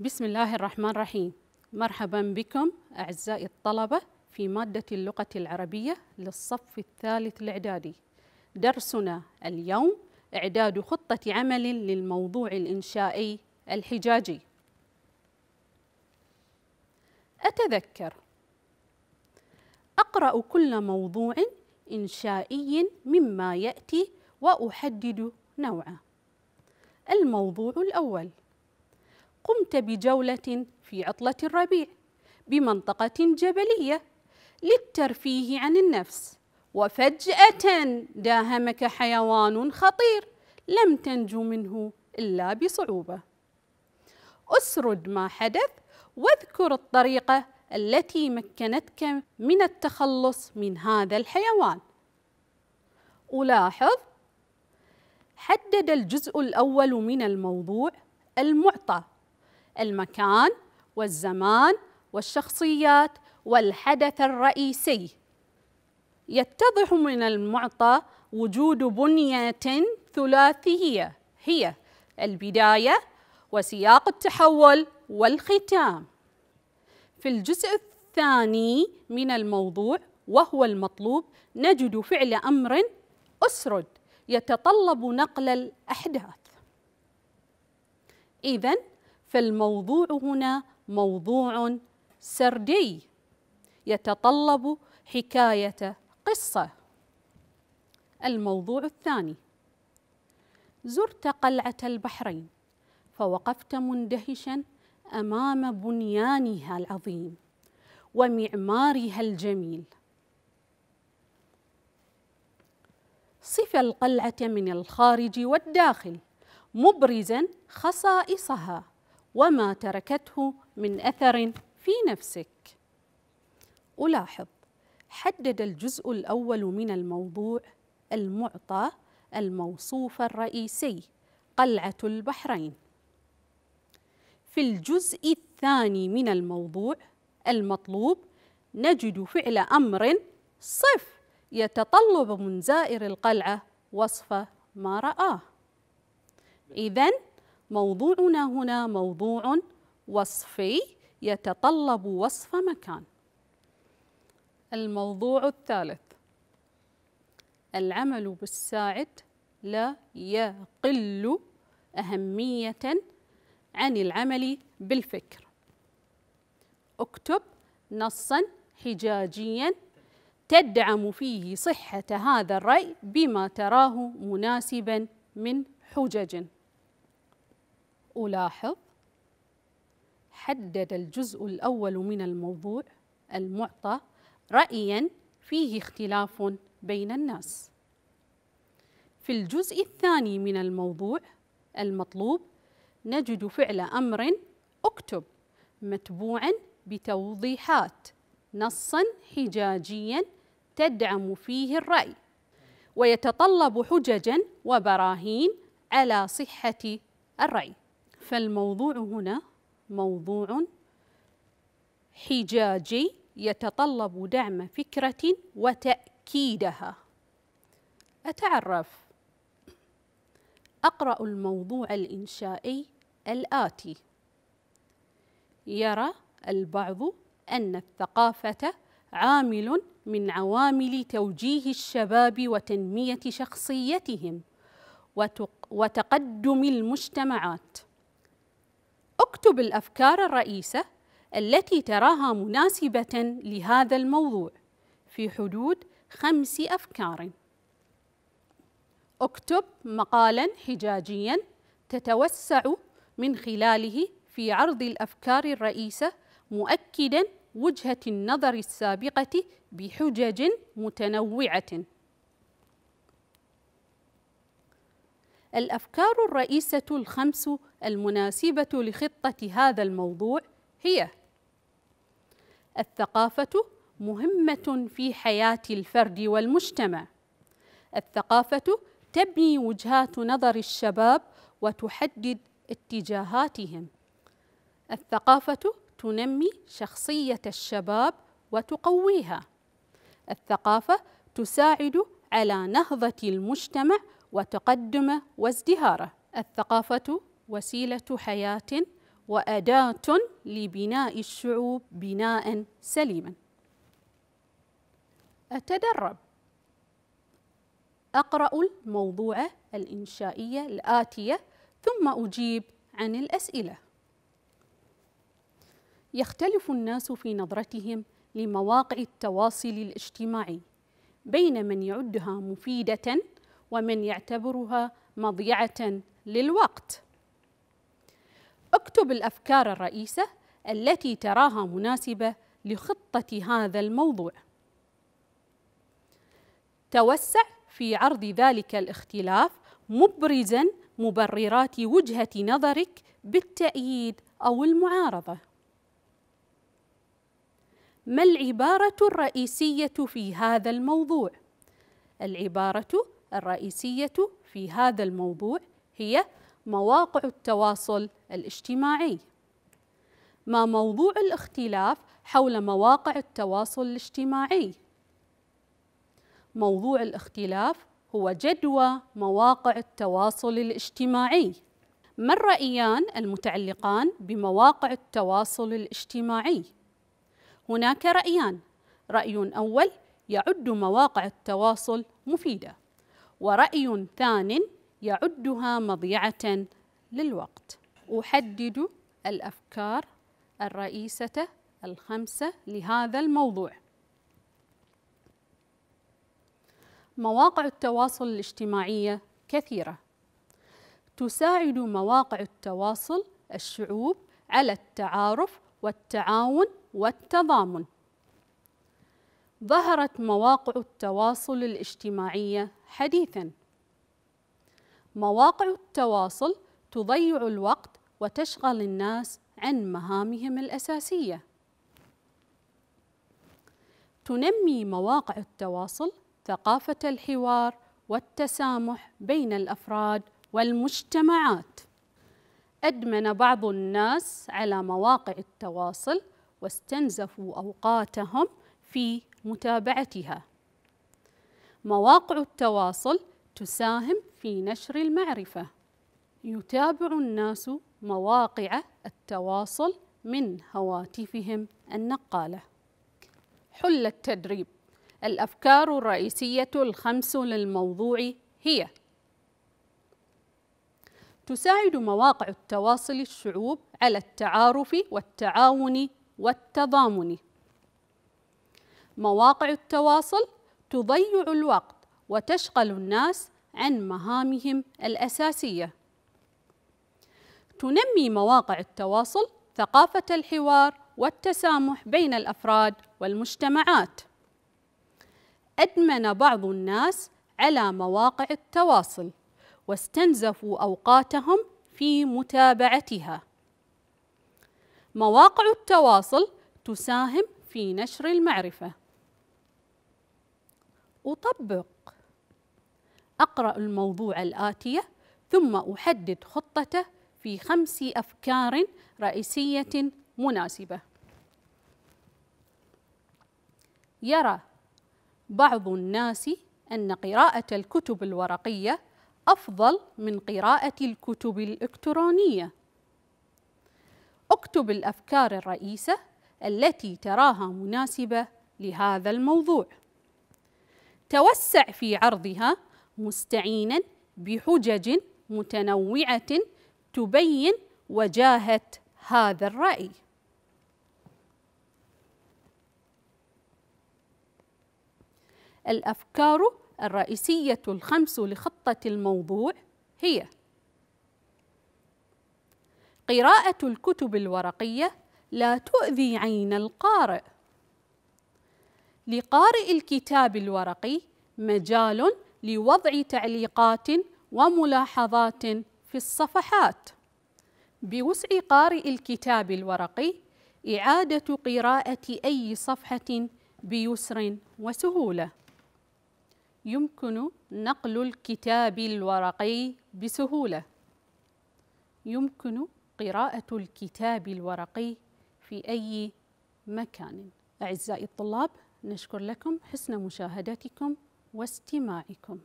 بسم الله الرحمن الرحيم مرحبا بكم أعزائي الطلبة في مادة اللغة العربية للصف الثالث الإعدادي درسنا اليوم إعداد خطة عمل للموضوع الإنشائي الحجاجي أتذكر أقرأ كل موضوع إنشائي مما يأتي وأحدد نوعه الموضوع الأول قمت بجولة في عطلة الربيع بمنطقة جبلية للترفيه عن النفس وفجأة داهمك حيوان خطير لم تنجو منه إلا بصعوبة أسرد ما حدث واذكر الطريقة التي مكنتك من التخلص من هذا الحيوان ألاحظ حدد الجزء الأول من الموضوع المعطى المكان والزمان والشخصيات والحدث الرئيسي يتضح من المعطى وجود بنية ثلاثية هي البداية وسياق التحول والختام في الجزء الثاني من الموضوع وهو المطلوب نجد فعل أمر أسرد يتطلب نقل الأحداث إذا فالموضوع هنا موضوع سردي يتطلب حكاية قصة الموضوع الثاني زرت قلعة البحرين فوقفت مندهشا أمام بنيانها العظيم ومعمارها الجميل صف القلعة من الخارج والداخل مبرزا خصائصها وما تركته من أثر في نفسك ألاحظ حدد الجزء الأول من الموضوع المعطى الموصوف الرئيسي قلعة البحرين في الجزء الثاني من الموضوع المطلوب نجد فعل أمر صف يتطلب من زائر القلعة وصف ما رآه إذا موضوعنا هنا موضوع وصفي يتطلب وصف مكان الموضوع الثالث العمل بالساعد لا يقل أهمية عن العمل بالفكر اكتب نصا حجاجيا تدعم فيه صحة هذا الرأي بما تراه مناسبا من حجج ألاحظ حدد الجزء الأول من الموضوع المعطى رأيا فيه اختلاف بين الناس في الجزء الثاني من الموضوع المطلوب نجد فعل أمر اكتب متبوعا بتوضيحات نصا حجاجيا تدعم فيه الرأي ويتطلب حججا وبراهين على صحة الرأي فالموضوع هنا موضوع حجاجي يتطلب دعم فكرة وتأكيدها أتعرف أقرأ الموضوع الإنشائي الآتي يرى البعض أن الثقافة عامل من عوامل توجيه الشباب وتنمية شخصيتهم وتقدم المجتمعات اكتب الافكار الرئيسه التي تراها مناسبه لهذا الموضوع في حدود خمس افكار اكتب مقالا حجاجيا تتوسع من خلاله في عرض الافكار الرئيسه مؤكدا وجهه النظر السابقه بحجج متنوعه الأفكار الرئيسة الخمس المناسبة لخطة هذا الموضوع هي الثقافة مهمة في حياة الفرد والمجتمع الثقافة تبني وجهات نظر الشباب وتحدد اتجاهاتهم الثقافة تنمي شخصية الشباب وتقويها الثقافة تساعد على نهضة المجتمع وتقدمه وازدهاره الثقافة وسيلة حياة وأداة لبناء الشعوب بناء سليما أتدرب أقرأ الموضوع الإنشائية الآتية ثم أجيب عن الأسئلة يختلف الناس في نظرتهم لمواقع التواصل الاجتماعي بين من يعدها مفيدة ومن يعتبرها مضيعة للوقت اكتب الأفكار الرئيسة التي تراها مناسبة لخطة هذا الموضوع توسع في عرض ذلك الاختلاف مبرزا مبررات وجهة نظرك بالتأييد أو المعارضة ما العبارة الرئيسية في هذا الموضوع؟ العبارة الرئيسية في هذا الموضوع هي مواقع التواصل الاجتماعي ما موضوع الاختلاف حول مواقع التواصل الاجتماعي موضوع الاختلاف هو جدوى مواقع التواصل الاجتماعي ما الرأيان المتعلقان بمواقع التواصل الاجتماعي هناك رأيان رأي أول يعد مواقع التواصل مفيده ورأي ثان يعدها مضيعة للوقت أحدد الأفكار الرئيسة الخمسة لهذا الموضوع مواقع التواصل الاجتماعية كثيرة تساعد مواقع التواصل الشعوب على التعارف والتعاون والتضامن ظهرت مواقع التواصل الاجتماعية حديثاً مواقع التواصل تضيع الوقت وتشغل الناس عن مهامهم الأساسية تنمي مواقع التواصل ثقافة الحوار والتسامح بين الأفراد والمجتمعات أدمن بعض الناس على مواقع التواصل واستنزفوا أوقاتهم في متابعتها مواقع التواصل تساهم في نشر المعرفة يتابع الناس مواقع التواصل من هواتفهم النقالة حل التدريب الأفكار الرئيسية الخمس للموضوع هي تساعد مواقع التواصل الشعوب على التعارف والتعاون والتضامن مواقع التواصل تضيع الوقت وتشغل الناس عن مهامهم الأساسية. تنمي مواقع التواصل ثقافة الحوار والتسامح بين الأفراد والمجتمعات. أدمن بعض الناس على مواقع التواصل واستنزفوا أوقاتهم في متابعتها. مواقع التواصل تساهم في نشر المعرفة أطبق أقرأ الموضوع الآتية ثم أحدد خطته في خمس أفكار رئيسية مناسبة يرى بعض الناس أن قراءة الكتب الورقية أفضل من قراءة الكتب الإلكترونية اكتب الأفكار الرئيسة التي تراها مناسبة لهذا الموضوع توسع في عرضها مستعينا بحجج متنوعة تبين وجاهة هذا الرأي الأفكار الرئيسية الخمس لخطة الموضوع هي قراءة الكتب الورقية لا تؤذي عين القارئ لقارئ الكتاب الورقي مجال لوضع تعليقات وملاحظات في الصفحات بوسع قارئ الكتاب الورقي إعادة قراءة أي صفحة بيسر وسهولة يمكن نقل الكتاب الورقي بسهولة يمكن قراءة الكتاب الورقي في أي مكان أعزائي الطلاب نشكر لكم حسن مشاهدتكم واستماعكم